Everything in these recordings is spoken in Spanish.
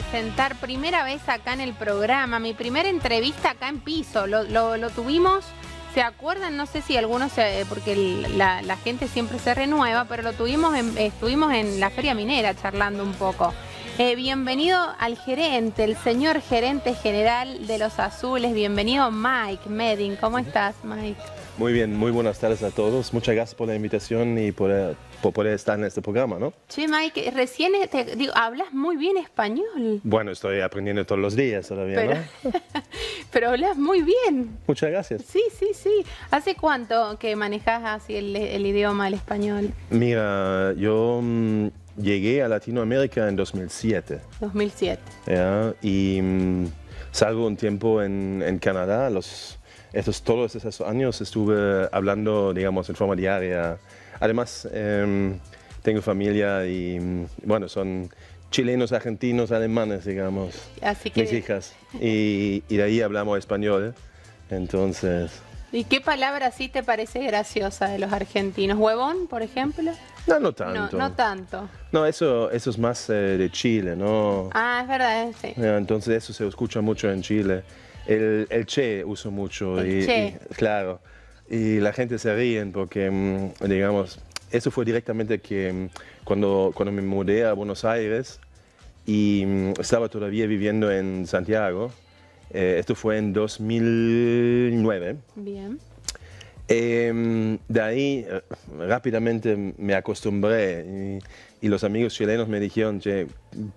presentar primera vez acá en el programa, mi primera entrevista acá en piso. Lo, tuvimos, ¿se acuerdan? No sé si algunos, se, eh, porque la, gente siempre se renueva, pero lo tuvimos, estuvimos en la Feria Minera charlando un poco. Eh, bienvenido al gerente, el señor gerente general de Los Azules. Bienvenido Mike Medin. ¿Cómo estás, Mike? Muy bien, muy buenas tardes a todos. Muchas gracias por la invitación y por eh, por poder estar en este programa, ¿no? Sí, Mike, recién te, digo, hablas muy bien español. Bueno, estoy aprendiendo todos los días todavía, pero, ¿no? pero hablas muy bien. Muchas gracias. Sí, sí, sí. ¿Hace cuánto que manejas así el, idioma, el español? Mira, yo mm, llegué a Latinoamérica en 2007. 2007. Y mm, salgo un tiempo en, en Canadá, los... Estos, todos esos años estuve hablando, digamos, en forma diaria Además, em, tengo familia y, bueno, son chilenos, argentinos, alemanes, digamos. Mis hijas. Y, de ahí hablamos español. ¿eh? Entonces... ¿Y qué palabra sí te parece graciosa de los argentinos? ¿Huevón, por ejemplo? No, no tanto. No, no tanto. No, eso, eso es más eh, de Chile, ¿no? Ah, es verdad, eh, sí. Entonces eso se escucha mucho en Chile. El, che uso mucho. che. Y, claro y la gente se ríen porque, mm, digamos, eso fue directamente que mm, cuando, cuando me mudé a Buenos Aires y mm, estaba todavía viviendo en Santiago, eh, esto fue en 2009. Bien. Em, de ahí eh, rápidamente me acostumbré y, los amigos chilenos me dijeron, che,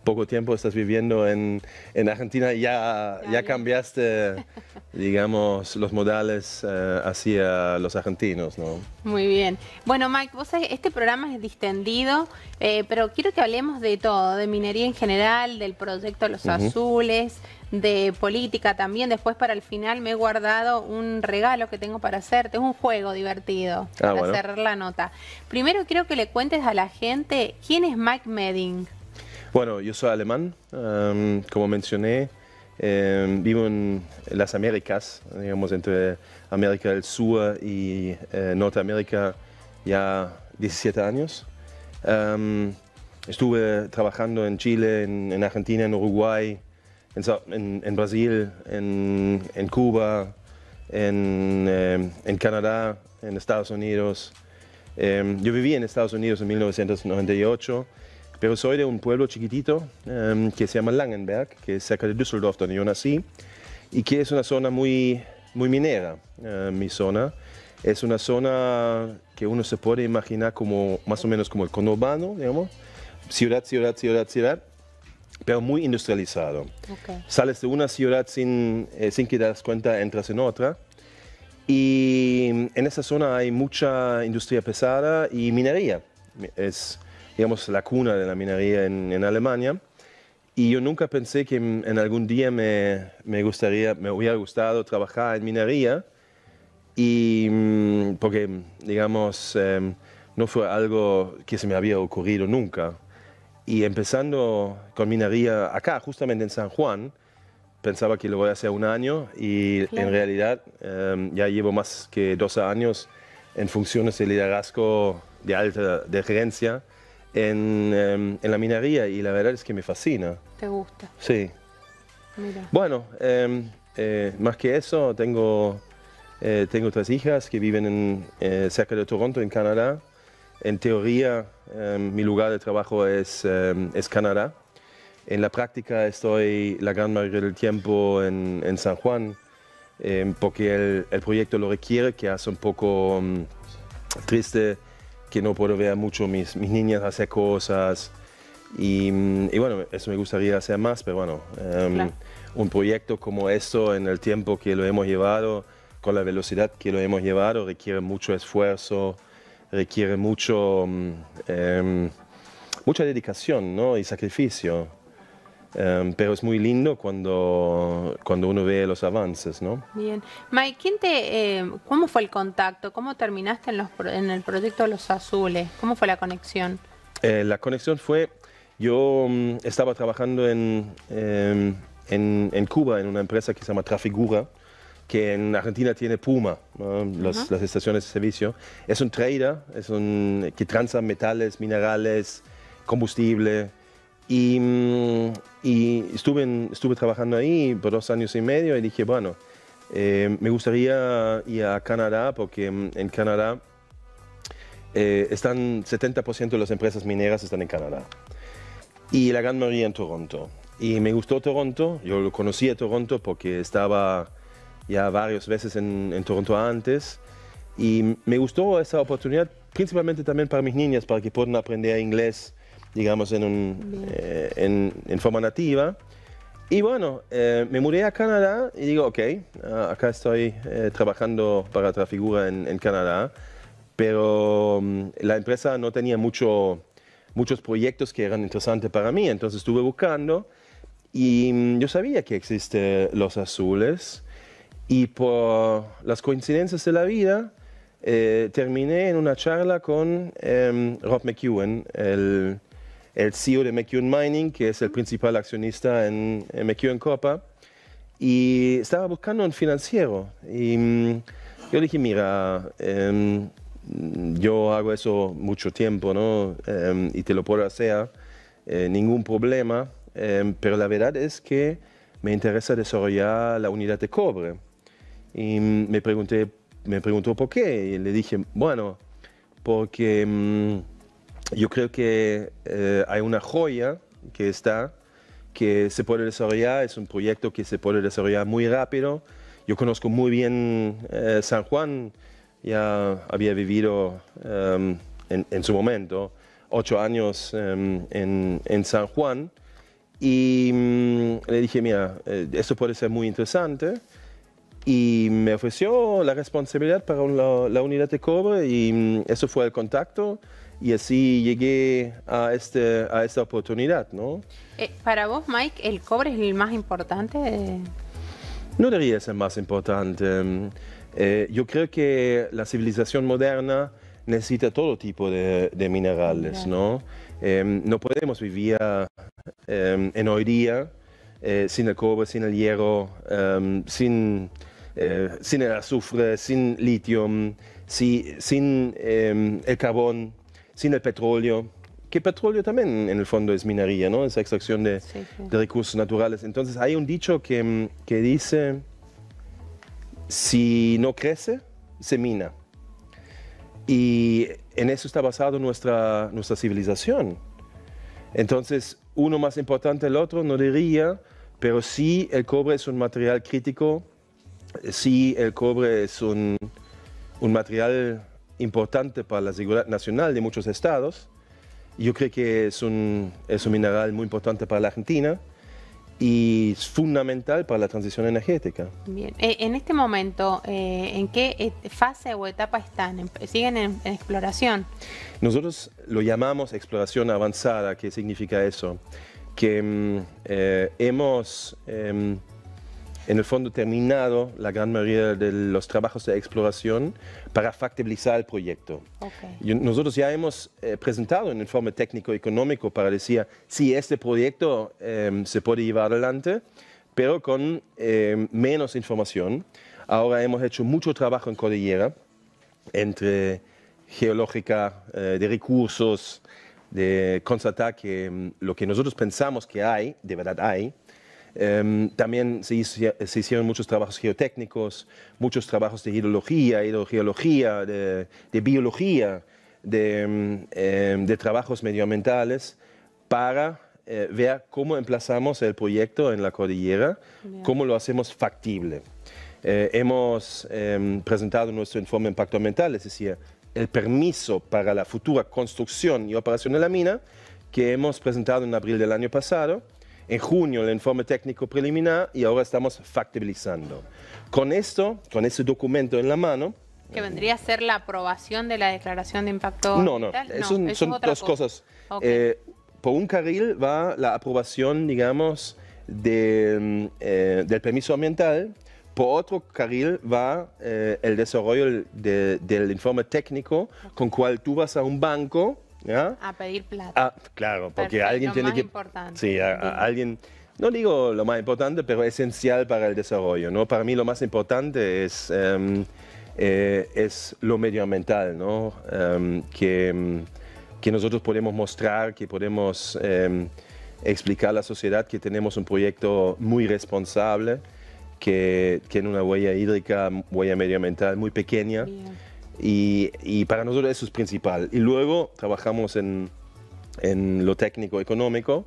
poco tiempo estás viviendo en, Argentina, ya, ya cambiaste, digamos, los modales hacia eh, los argentinos, ¿no? Muy bien. Bueno, Mike, vos este programa es distendido, eh, pero quiero que hablemos de todo, de minería en general, del proyecto Los Azules, de política también. Después para el final me he guardado un regalo que tengo para hacerte, es un juego divertido ah, para cerrar la nota. Primero quiero que le cuentes a la gente quién es Mike Medding. Bueno, yo soy alemán, como mencioné, em, vivo en las Américas, digamos entre América del Sur y eh, Norteamérica ya 17 años. estuve trabajando en Chile, en Argentina, en Uruguay, en, Brasil, en, Cuba, eh, en, Canadá, en Estados Unidos. Em, yo viví en Estados Unidos en 1998, pero soy de un pueblo chiquitito em, que se llama Langenberg, que es cerca de Düsseldorf, donde yo nací, y que es una zona muy, muy minera, em, mi zona. Es una zona que uno se puede imaginar como más o menos como el conurbano, digamos, ciudad, ciudad, ciudad, ciudad, pero muy industrializado. Sales de una ciudad sin, eh, sin que te das cuenta, entras en otra. Y en esa zona hay mucha industria pesada y minería. Es, digamos, la cuna de la minería en, Alemania. Y yo nunca pensé que en algún día me, me, gustaría, me hubiera gustado trabajar en minería. Y mm, porque, digamos, em, no fue algo que se me había ocurrido nunca. Y empezando con minería acá, justamente en San Juan, pensaba que lo voy a hacer un año y en realidad em, ya llevo más que 12 años en funciones de liderazgo de alta de gerencia en, em, en la minería y la verdad es que me fascina. ¿Te gusta? Sí. Bueno, em, eh, más que eso, tengo, eh, tengo tres hijas que viven en, eh, cerca de Toronto, en Canadá. En teoría, em, mi lugar de trabajo es, em, es, Canadá. En la práctica estoy la gran mayoría del tiempo en, San Juan, em, porque el, proyecto lo requiere, que hace un poco triste que no puedo ver mucho mis, mis niñas hacer cosas. Y, bueno, eso me gustaría hacer más, pero bueno, un proyecto como esto, en el tiempo que lo hemos llevado, con la velocidad que lo hemos llevado, requiere mucho esfuerzo, requiere mucho, mm, em, mucha dedicación ¿no? y sacrificio. Em, pero es muy lindo cuando, cuando uno ve los avances, ¿no? Bien. Mike, em, ¿cómo fue el contacto? ¿Cómo terminaste en, los, en el proyecto Los Azules? ¿Cómo fue la conexión? Eh, la conexión fue, yo mm, estaba trabajando en, en, en, Cuba en una empresa que se llama Trafigura, que en Argentina tiene Puma, las, estaciones de servicio. Es un trader es un, que transa metales, minerales, combustible. Y, mm, y, estuve, estuve trabajando ahí por dos años y medio y dije, bueno, eh, me gustaría ir a Canadá porque mm, en Canadá eh, están 70% de las empresas mineras están en Canadá y la gran mayoría en Toronto. Y me gustó Toronto, yo lo conocí a Toronto porque estaba ya varias veces en, Toronto antes y me gustó esa oportunidad principalmente también para mis niñas, para que puedan aprender inglés, digamos, en, un, eh, en, forma nativa. Y bueno, eh, me mudé a Canadá y digo, ok, ah, acá estoy eh, trabajando para otra en, en Canadá, pero mm, la empresa no tenía mucho, muchos proyectos que eran interesantes para mí, entonces estuve buscando y mm, yo sabía que existen los azules y por las coincidencias de la vida, eh, terminé en una charla con em, Rob McEwen, el, el, CEO de McEwen Mining, que es el principal accionista en, McEwen Copa. Y estaba buscando un financiero. Y mm, yo dije, mira, em, yo hago eso mucho tiempo, ¿no? Em, y te lo puedo hacer, eh, ningún problema. pero la verdad es que me interesa desarrollar la unidad de cobre. Y me, pregunté, me preguntó por qué. Y le dije, bueno, porque mm, yo creo que eh, hay una joya que está, que se puede desarrollar, es un proyecto que se puede desarrollar muy rápido. Yo conozco muy bien eh, San Juan, ya había vivido em, en, su momento ocho años em, en, en, San Juan y mm, le dije, mira, eh, esto puede ser muy interesante y me ofreció la responsabilidad para la, unidad de cobre y mm, eso fue el contacto y así llegué a, este, a esta oportunidad, ¿no? Eh, para vos, Mike, ¿el cobre es el más importante? No diría ser más importante. Mm, eh, yo creo que la civilización moderna necesita todo tipo de, minerales, ¿no? Em, no podemos vivir em, en hoy día eh, sin el cobre, sin el hierro, em, sin eh, sin el azufre, sin litio, mm, sin em, el carbón, sin el petróleo, que petróleo también en el fondo es minería, ¿no? es extracción de, recursos naturales. Entonces hay un dicho mm, que, dice, si no crece, se mina. Y en eso está basado nuestra, nuestra civilización. Entonces, uno más importante el otro, no diría, pero sí el cobre es un material crítico sí el cobre es un, un, material importante para la seguridad nacional de muchos estados. Yo creo que es un, es un mineral muy importante para la Argentina y es fundamental para la transición energética. Bien, eh, en este momento, eh, ¿en qué fase o etapa están? ¿Siguen en, exploración? Nosotros lo llamamos exploración avanzada, ¿qué significa eso? Que mm, eh, hemos... Em, en el fondo terminado la gran mayoría de los trabajos de exploración para factibilizar el proyecto. nosotros ya hemos eh, presentado un informe técnico-económico para decir si este proyecto em, se puede llevar adelante, pero con em, menos información. Ahora hemos hecho mucho trabajo en Cordillera, entre geológica, eh, de recursos, de constatar que em, lo que nosotros pensamos que hay, de verdad hay, Em, también se, hicieron muchos trabajos geotécnicos, muchos trabajos de hidrología, hidrogeología, de, biología, em, em, de, trabajos medioambientales para eh, ver cómo emplazamos el proyecto en la cordillera, cómo lo hacemos factible. Eh, hemos presentado nuestro informe de impacto ambiental, es decir, el permiso para la futura construcción y operación de la mina que hemos presentado en abril del año pasado en junio el informe técnico preliminar y ahora estamos factibilizando. Con esto, con ese documento en la mano, que vendría a ser la aprobación de la declaración de impacto. No, no, no son, dos cosas. Eh, por un carril va la aprobación, digamos, de, mm, eh, del permiso ambiental. Por otro carril va eh, el desarrollo del informe técnico, con cual tú vas a un banco a pedir plata. Ah, claro, porque alguien tiene que... Importante. Sí, alguien... No digo lo más importante, pero esencial para el desarrollo. ¿no? Para mí lo más importante es, em, eh, es lo medioambiental, ¿no? Em, que, nosotros podemos mostrar, que podemos em, explicar a la sociedad que tenemos un proyecto muy responsable, que tiene una huella hídrica, huella medioambiental muy pequeña. Y, para nosotros eso es principal. Y luego trabajamos en, lo técnico económico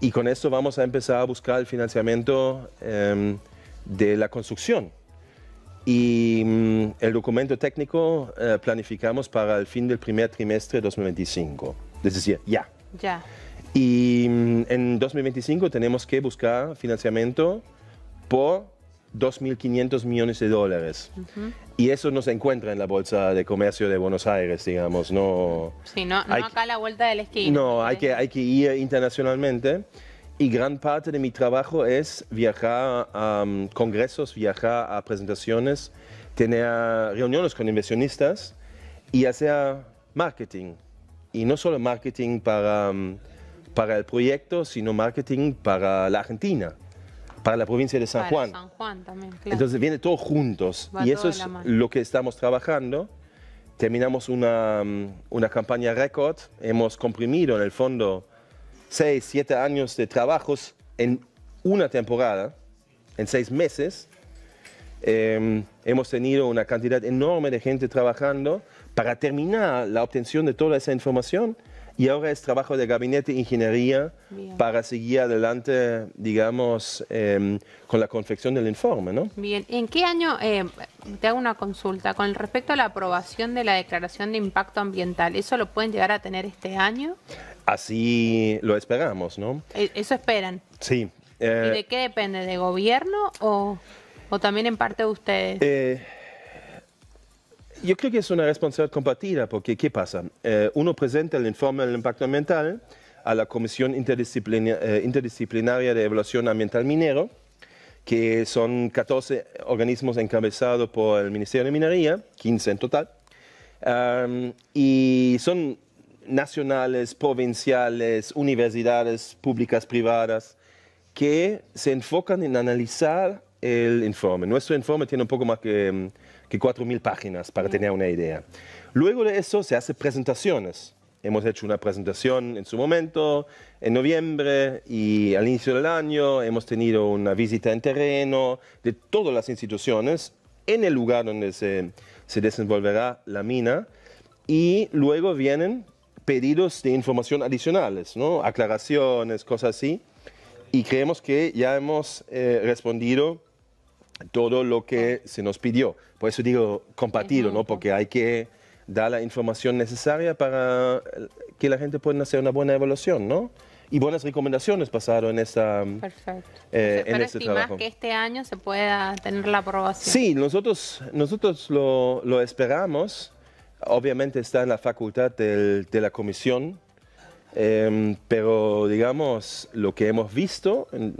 y con eso vamos a empezar a buscar el financiamiento em, de la construcción. Y mm, el documento técnico eh, planificamos para el fin del primer trimestre de 2025, es decir, ya. Ya. Y mm, en 2025 tenemos que buscar financiamiento por 2.500 millones de dólares. Y eso no se encuentra en la Bolsa de Comercio de Buenos Aires, digamos. No, sí, no, no acá a la vuelta del la esquina. No, hay que, hay que ir internacionalmente. Y gran parte de mi trabajo es viajar a um, congresos, viajar a presentaciones, tener reuniones con inversionistas y hacer marketing. Y no solo marketing para, um, para el proyecto, sino marketing para la Argentina para la provincia de San Juan. San Juan también, Entonces viene todo juntos y eso es lo que estamos trabajando. Terminamos una, mm, una campaña récord, hemos comprimido en el fondo seis, siete años de trabajos en una temporada, en seis meses. Em, hemos tenido una cantidad enorme de gente trabajando para terminar la obtención de toda esa información y ahora es trabajo de gabinete de ingeniería para seguir adelante, digamos, em, con la confección del informe, ¿no? Bien, ¿en qué año, em, te hago una consulta, con respecto a la aprobación de la declaración de impacto ambiental, ¿eso lo pueden llegar a tener este año? Así lo esperamos, ¿no? E, eso esperan. Sí. ¿Y de eh, qué depende? ¿De gobierno o, o también en parte de ustedes? Eh, yo creo que es una responsabilidad compartida, porque ¿qué pasa? Eh, uno presenta el informe del impacto ambiental a la Comisión eh, Interdisciplinaria de Evaluación Ambiental Minero, que son 14 organismos encabezados por el Ministerio de Minería, 15 en total, y son nacionales, provinciales, universidades públicas, privadas, que se enfocan en analizar el informe. Nuestro informe tiene un poco más que mm, 4.000 páginas para tener una idea. Luego de eso se hacen presentaciones. Hemos hecho una presentación en su momento, en noviembre y al inicio del año. Hemos tenido una visita en terreno de todas las instituciones en el lugar donde se, se desenvolverá la mina. Y luego vienen pedidos de información adicionales, ¿no? aclaraciones, cosas así. Y creemos que ya hemos eh, respondido todo lo que se nos pidió. Por eso digo compartido, ¿no? Porque hay que dar la información necesaria para eh, que la gente pueda hacer una buena evaluación, ¿no? Y buenas recomendaciones pasaron en esa Perfecto. Eh, en este trabajo. que este año se pueda tener la aprobación. Sí, nosotros, nosotros lo, lo esperamos. Obviamente está en la facultad del, de la comisión em, pero digamos, lo que hemos visto en,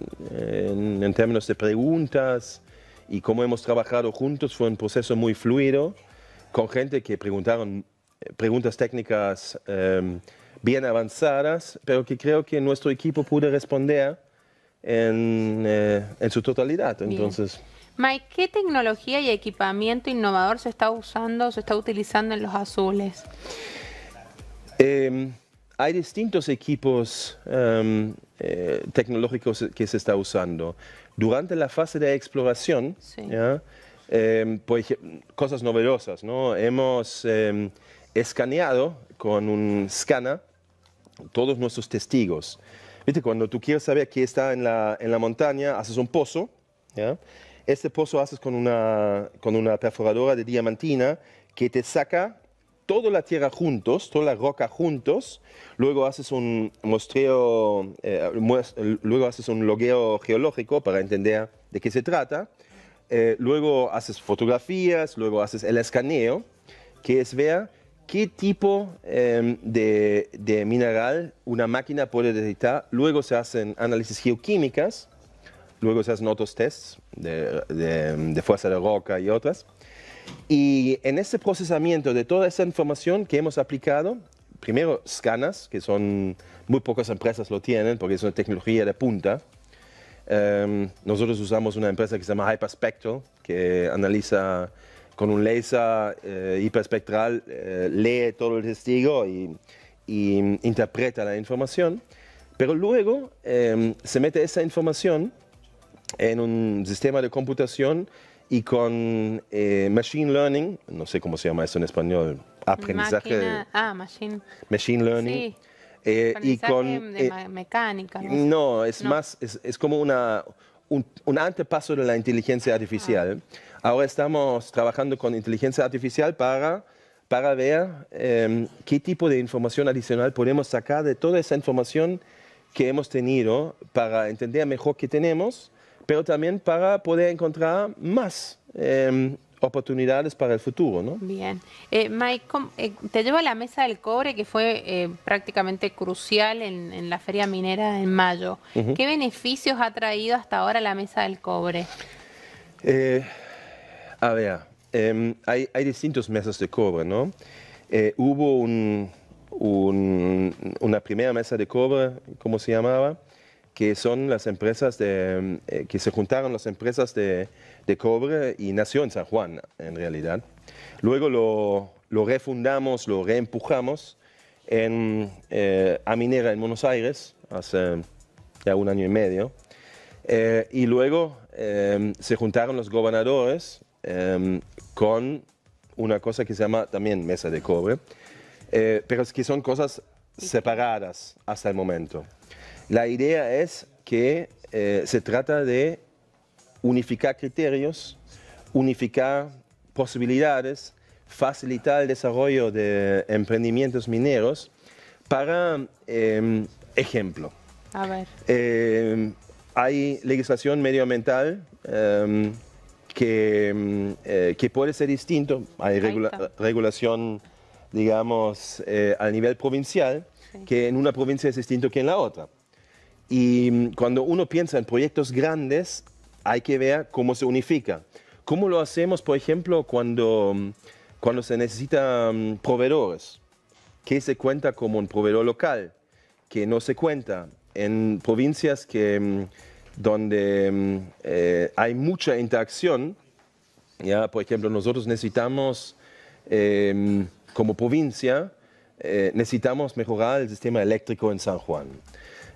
en términos de preguntas, y cómo hemos trabajado juntos fue un proceso muy fluido, con gente que preguntaron eh, preguntas técnicas em, bien avanzadas, pero que creo que nuestro equipo pudo responder en, eh, en su totalidad. Entonces. Mike, ¿qué tecnología y equipamiento innovador se está usando, se está utilizando en los azules? Em, hay distintos equipos em, eh, tecnológicos que se está usando durante la fase de exploración, pues, cosas novedosas, ¿no? Hemos em, escaneado con un scanner todos nuestros testigos. Viste, cuando tú quieres saber quién está en la, en la montaña, haces un pozo, Este pozo haces con una, con una perforadora de diamantina que te saca toda la tierra juntos, toda la roca juntos, luego haces un muestreo, eh, luego haces un logueo geológico para entender de qué se trata, eh, luego haces fotografías, luego haces el escaneo, que es ver qué tipo em, de, mineral una máquina puede detectar, luego se hacen análisis geoquímicas, luego se hacen otros tests de fuerza de roca y otras, y en ese procesamiento de toda esa información que hemos aplicado, primero scanas, que son muy pocas empresas lo tienen porque es una tecnología de punta. Em, nosotros usamos una empresa que se llama Hyperspectral, que analiza con un láser eh, hiperspectral, eh, lee todo el testigo y, interpreta la información. Pero luego em, se mete esa información en un sistema de computación y con eh, Machine Learning, no sé cómo se llama eso en español, aprendizaje. ah, Machine. Machine Learning. Sí. Eh, y con de eh, mecánica no, es más es, como una un, antepaso de la inteligencia ah. artificial ahora estamos trabajando con inteligencia artificial para para ver em, qué tipo de información adicional podemos sacar de toda esa información que hemos tenido para entender mejor qué tenemos pero también para poder encontrar más em, oportunidades para el futuro. ¿no? Bien. Eh, Mike, eh, te llevo a la mesa del cobre que fue eh, prácticamente crucial en, la feria minera en mayo. ¿Qué beneficios ha traído hasta ahora la mesa del cobre? a ver, em, hay, hay distintos mesas de cobre, ¿no? hubo una primera mesa de cobre, ¿cómo se llamaba? que son las empresas eh, que se juntaron las empresas de, cobre y nació en San Juan, en realidad. Luego lo, refundamos, lo reempujamos eh, a Minera en Buenos Aires hace ya un año y medio. Eh, y luego se juntaron los gobernadores con una cosa que se llama también mesa de cobre, pero es que son cosas separadas hasta el momento. La idea es que eh, se trata de unificar criterios, unificar posibilidades, facilitar el desarrollo de emprendimientos mineros para, em, ejemplo, em, hay legislación medioambiental em, eh, que, puede ser distinto, hay regulación, digamos, eh, a nivel provincial, que en una provincia es distinto que en la otra. Y mm, cuando uno piensa en proyectos grandes, hay que ver cómo se unifica. ¿Cómo lo hacemos, por ejemplo, cuando, mm, cuando se necesitan mm, proveedores? ¿Qué se cuenta como un proveedor local? ¿Qué no se cuenta? En provincias que, donde eh, hay mucha interacción, ya, por ejemplo, nosotros necesitamos, em, como provincia, eh, necesitamos mejorar el sistema eléctrico en San Juan.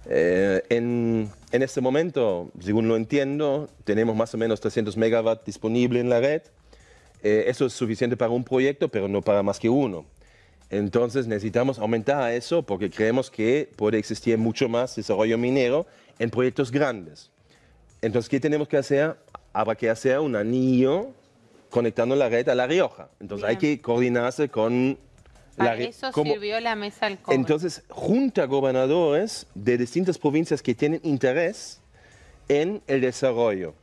Eh, en, este momento, según lo entiendo, tenemos más o menos 300 megawatts disponibles en la red. Eh, eso es suficiente para un proyecto, pero no para más que uno. Entonces necesitamos aumentar eso porque creemos que puede existir mucho más desarrollo minero en proyectos grandes. Entonces, ¿qué tenemos que hacer? Habrá que hacer un anillo conectando la red a La Rioja. Entonces hay que coordinarse con sirvió la mesa al cobre. Entonces, junta gobernadores de distintas provincias que tienen interés en el desarrollo.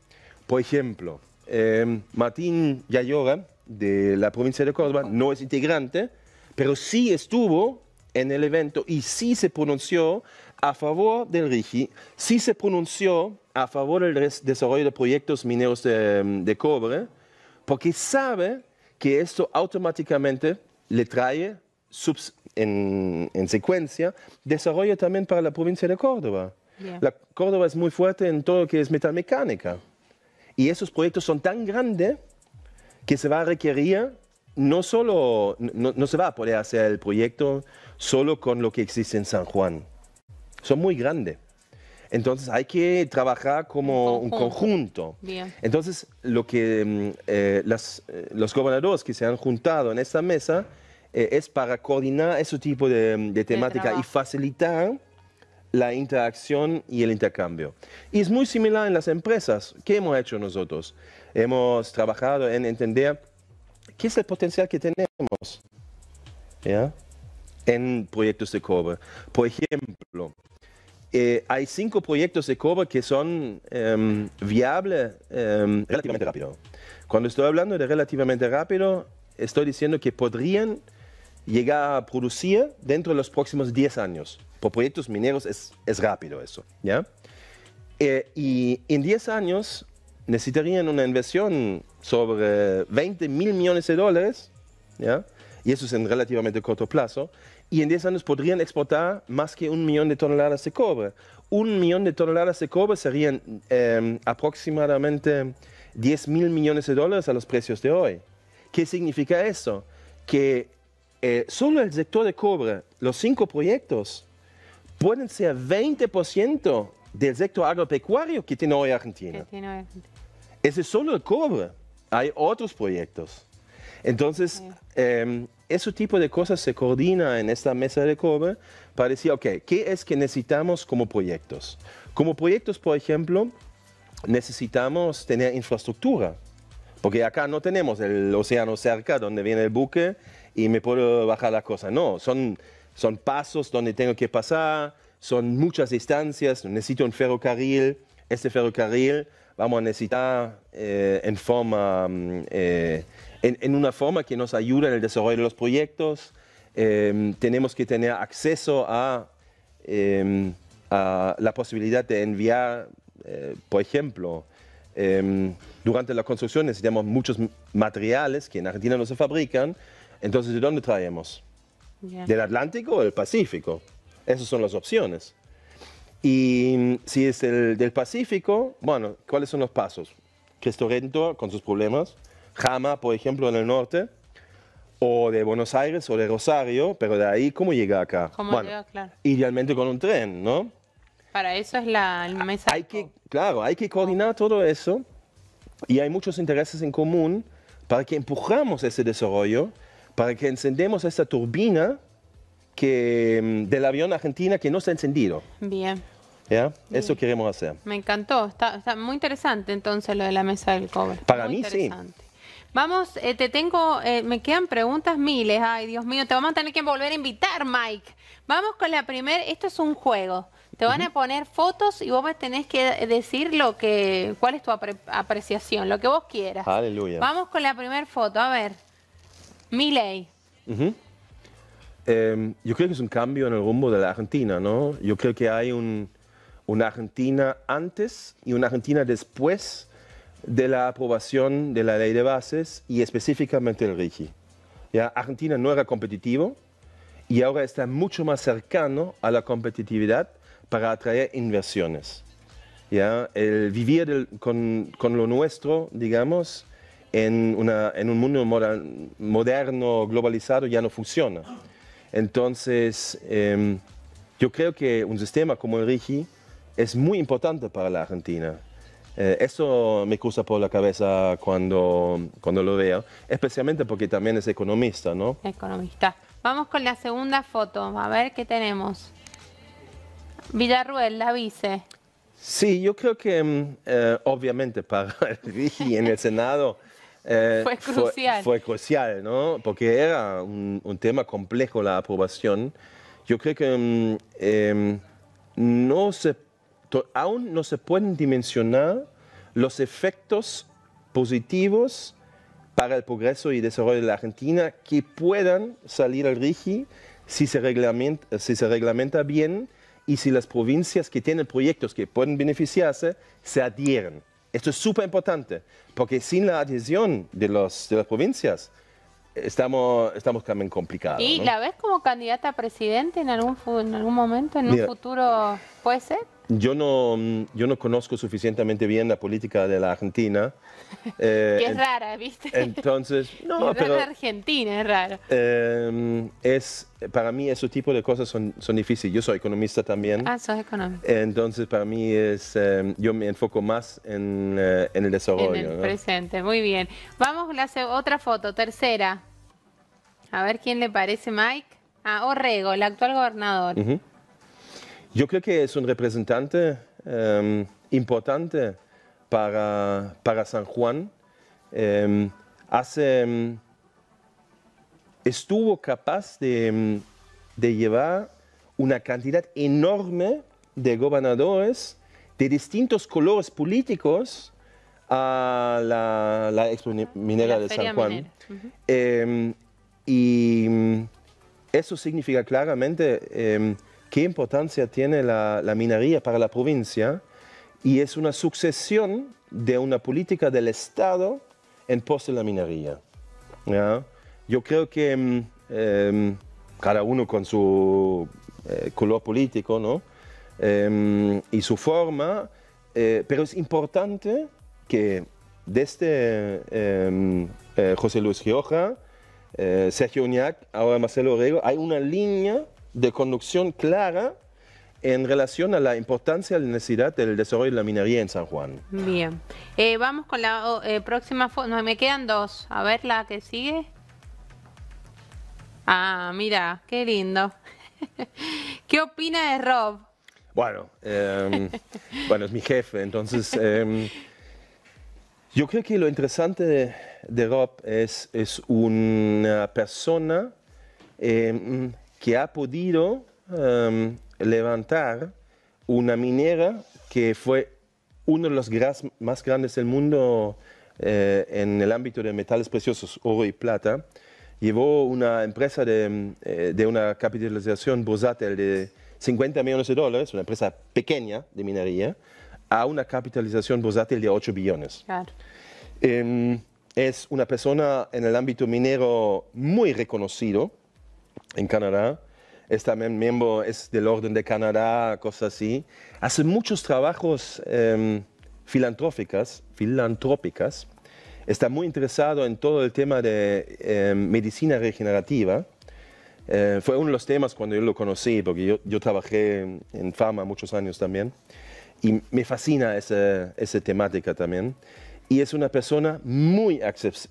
Por ejemplo, em, Martín Yayora, de la provincia de Córdoba, no es integrante, pero sí estuvo en el evento y sí se pronunció a favor del RIGI, sí se pronunció a favor del desarrollo de proyectos mineros de, em, de cobre, porque sabe que esto automáticamente le trae en, en, secuencia, desarrolla también para la provincia de Córdoba. La Córdoba es muy fuerte en todo lo que es metalmecánica. Y esos proyectos son tan grandes que se va a requerir, no solo, no, se va a poder hacer el proyecto solo con lo que existe en San Juan. Son muy grandes. Entonces hay que trabajar como un conjunto. Entonces lo que eh, eh, los gobernadores que se han juntado en esta mesa eh, es para coordinar ese tipo de, mm, temática y facilitar la interacción y el intercambio. Y es muy similar en las empresas. ¿Qué hemos hecho nosotros? Hemos trabajado en entender qué es el potencial que tenemos ¿ya? en proyectos de cobre. Por ejemplo, eh, hay cinco proyectos de cobre que son em, viables em, relativamente rápido. Cuando estoy hablando de relativamente rápido, estoy diciendo que podrían llegar a producir dentro de los próximos 10 años. Por proyectos mineros es, es rápido eso. ¿ya? Eh, y en 10 años necesitarían una inversión sobre 20 mil millones de dólares, ¿ya? y eso es en relativamente corto plazo, y en 10 años podrían exportar más que un millón de toneladas de cobre. Un millón de toneladas de cobre serían em, aproximadamente 10 mil millones de dólares a los precios de hoy. ¿Qué significa eso? Que eh, solo el sector de cobre, los cinco proyectos, pueden ser 20% del sector agropecuario que tiene hoy Argentina. Ese es solo el cobre. Hay otros proyectos. Entonces, em, ese tipo de cosas se coordina en esta mesa de cobre para decir, ok, ¿qué es que necesitamos como proyectos? Como proyectos, por ejemplo, necesitamos tener infraestructura, porque acá no tenemos el océano cerca donde viene el buque y me puedo bajar la cosa. No, son, son pasos donde tengo que pasar, son muchas distancias, necesito un ferrocarril, este ferrocarril vamos a necesitar eh, en, forma, mm, eh, en, en, una forma que nos ayude en el desarrollo de los proyectos. Em, tenemos que tener acceso a, em, a la posibilidad de enviar, eh, por ejemplo, em, durante la construcción necesitamos muchos materiales que en Argentina no se fabrican, entonces, ¿de dónde traemos? ¿Del Atlántico o del Pacífico? Esas son las opciones. Y mm, si es el, del Pacífico, bueno, ¿cuáles son los pasos? Cristo con sus problemas, Jama, por ejemplo, en el norte, o de Buenos Aires o de Rosario, pero de ahí, ¿cómo llega acá? Idealmente con un tren, ¿no? Para eso es la mesa. Hay que, claro, hay que coordinar todo eso y hay muchos intereses en común para que empujamos ese desarrollo para que encendemos esa turbina que, mm, del avión argentina que no se ha encendido. Bien. ¿Ya? Eso queremos hacer. Me encantó. Está, muy interesante entonces lo de la mesa del cobre. Para mí sí. Vamos, eh, te tengo, eh, me quedan preguntas miles. Ay, Dios mío, te vamos a tener que volver a invitar, Mike. Vamos con la primera. Esto es un juego. Te van a poner fotos y vos tenés que decir lo que, cuál es tu apreciación, lo que vos quieras. Aleluya. Vamos con la primera foto, a ver. ¿Mi ley? Em, yo creo que es un cambio en el rumbo de la Argentina, ¿no? Yo creo que hay una Argentina antes y una Argentina después de la aprobación de la ley de bases y específicamente el RIGI. ¿Ya? Argentina no era competitivo y ahora está mucho más cercano a la competitividad para atraer inversiones. ¿Ya? El vivir con, lo nuestro, digamos, en, en un mundo moderno, globalizado, ya no funciona. Entonces, em, yo creo que un sistema como el RIGI es muy importante para la Argentina. Eh, eso me cruza por la cabeza cuando, cuando lo veo, especialmente porque también es economista, ¿no? Economista. Vamos con la segunda foto, a ver qué tenemos. Villarruel, la vice. Sí, yo creo que em, eh, obviamente para el RIGI en el Senado eh, fue crucial. Fue, crucial, ¿no? Porque era un, tema complejo la aprobación. Yo creo que mm, em, no aún no se pueden dimensionar los efectos positivos para el progreso y desarrollo de la Argentina que puedan salir al RIGI si se si se reglamenta bien y si las provincias que tienen proyectos que pueden beneficiarse se adhieren. Esto es súper importante, porque sin la adhesión de, los, de las provincias, estamos, estamos también complicados. ¿Y la ves como candidata a presidente en algún, en algún momento, en un futuro? ¿Puede ser? Yo no, mm, yo no conozco suficientemente bien la política de la Argentina. que es eh, rara, ¿viste? Entonces, no, es pero... Rara Argentina es raro. Em, es, para mí ese tipo de cosas son, son difíciles. Yo soy economista también. Ah, sos economista. Entonces, para mí es, em, yo me enfoco más en, eh, en el desarrollo. En el presente, muy bien. Vamos a hacer otra foto, tercera. A ver quién le parece, Mike. Ah, Orrego, el actual gobernador. Yo creo que es un representante em, importante para, para, San Juan. Em, hace, em, estuvo capaz de, llevar una cantidad enorme de gobernadores de distintos colores políticos a la, la minera de San Juan. y eso significa claramente qué importancia tiene la, minería para la provincia y es una sucesión de una política del Estado en pos de la minería. Yo creo que mm, em, cada uno con su eh, color político ¿no? Em, y su forma, eh, pero es importante que desde este, em, eh, José Luis Rioja, Sergio Uñac, ahora Marcelo Orrego, hay una línea de conducción clara en relación a la importancia y la necesidad del desarrollo de la minería en San Juan. Bien. Eh, vamos con la eh, próxima foto. me quedan dos. A ver la que sigue. Ah, mira, qué lindo. ¿Qué opina de Rob? Bueno, em, bueno, es mi jefe, entonces em, yo creo que lo interesante de, Rob es, es una persona em, que ha podido em, levantar una minera que fue uno de los más grandes del mundo eh, en el ámbito de metales preciosos, oro y plata. Llevó una empresa de, em, eh, una capitalización bursátil de 50 millones de dólares, una empresa pequeña de minería, a una capitalización bursátil de 8 billones. Em, es una persona en el ámbito minero muy reconocido, en Canadá. Es también miembro es del Orden de Canadá, cosas así. Hace muchos trabajos eh, filantróficas, filantrópicas. Está muy interesado en todo el tema de em, medicina regenerativa. Eh, fue uno de los temas cuando yo lo conocí, porque yo, yo trabajé en, fama muchos años también. Y me fascina esa, temática también. Y es una persona muy,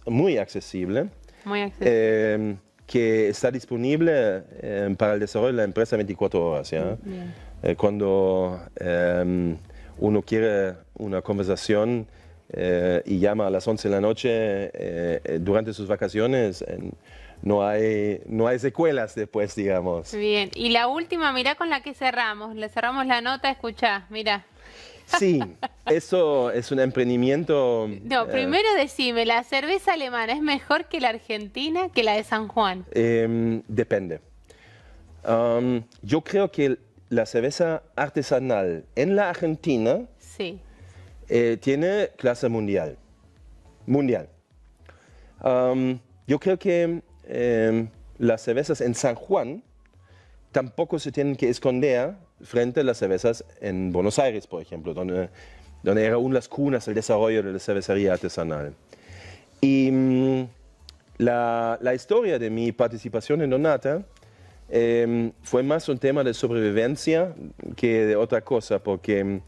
muy accesible. Muy accesible. Em, que está disponible eh, para el desarrollo de la empresa 24 horas. Eh, cuando em, uno quiere una conversación eh, y llama a las 11 de la noche durante sus vacaciones, no, hay, no hay secuelas después, digamos. Bien, y la última, mira con la que cerramos, le cerramos la nota, escucha, mira. Sí, eso es un emprendimiento... No, eh, primero decime, ¿la cerveza alemana es mejor que la argentina, que la de San Juan? Em, depende. yo creo que la cerveza artesanal en la Argentina eh, tiene clase mundial. Mundial. yo creo que em, las cervezas en San Juan tampoco se tienen que esconder frente a las cervezas en Buenos Aires, por ejemplo, donde, donde era una de las cunas del desarrollo de la cervecería artesanal. Y mm, la, la historia de mi participación en Donata em, fue más un tema de sobrevivencia que de otra cosa, porque mm,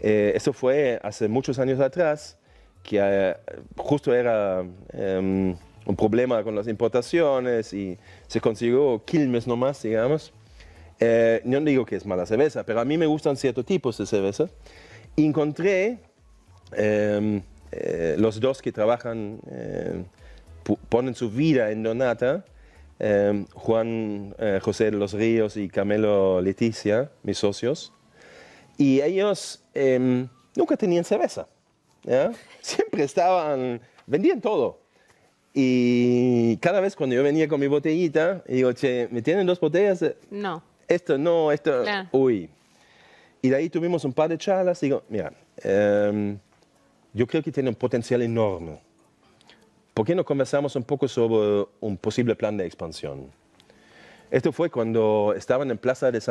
eh, eso fue hace muchos años atrás, que eh, justo era em, un problema con las importaciones y se consiguió Quilmes nomás, digamos. Eh, no digo que es mala cerveza, pero a mí me gustan ciertos tipos de cerveza. Encontré em, eh, los dos que trabajan, em, ponen su vida en Donata, em, Juan eh, José de los Ríos y Camelo Leticia, mis socios, y ellos nunca tenían cerveza. Siempre estaban, vendían todo. Y cada vez cuando yo venía con mi botellita, digo, che, ¿me tienen dos botellas? No esto no, esto, uy. Y de ahí tuvimos un par de charlas y digo, mira, em, yo creo que tiene un potencial enorme. ¿Por qué no conversamos un poco sobre un posible plan de expansión? Esto fue cuando estaban en Plaza de sí.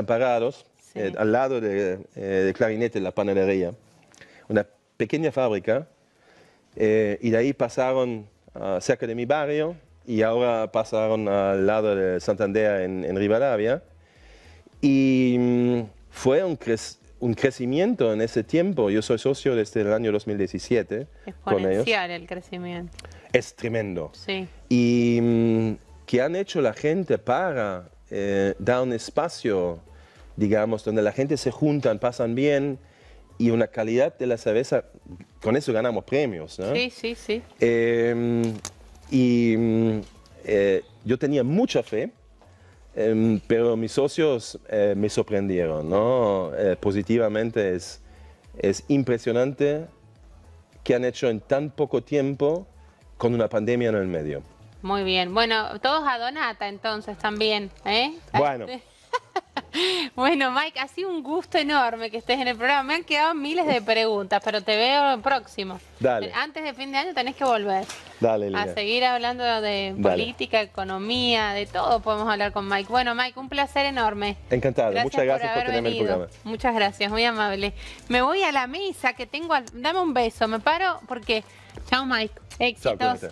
Eh, al lado de, eh, de, Clarinete, la panadería, una pequeña fábrica, eh, y de ahí pasaron ah, cerca de mi barrio y ahora pasaron al lado de Santander en, en Rivadavia y mm, fue un, crecimiento en ese tiempo. Yo soy socio desde el año 2017. Exponencial el crecimiento. Es tremendo. Sí. Y mm, que han hecho la gente para eh, dar un espacio, digamos, donde la gente se juntan, pasan bien y una calidad de la cerveza, con eso ganamos premios. ¿no? Sí, sí, sí. Eh, mm, y eh, yo tenía mucha fe Em, pero mis socios eh, me sorprendieron, ¿no? Eh, positivamente es, es impresionante que han hecho en tan poco tiempo con una pandemia en el medio. Muy bien. Bueno, todos a Donata entonces también, ¿eh? Bueno. Bueno, Mike, ha sido un gusto enorme que estés en el programa. Me han quedado miles de preguntas, pero te veo el próximo. Dale. Antes de fin de año tenés que volver. Dale, A seguir hablando de política, economía, de todo podemos hablar con Mike. Bueno, Mike, un placer enorme. Encantado. Muchas gracias por, tenerme el programa. Muchas gracias, muy amable. Me voy a la mesa que tengo. Dame un beso, me paro porque. Chao, Mike. Exacto.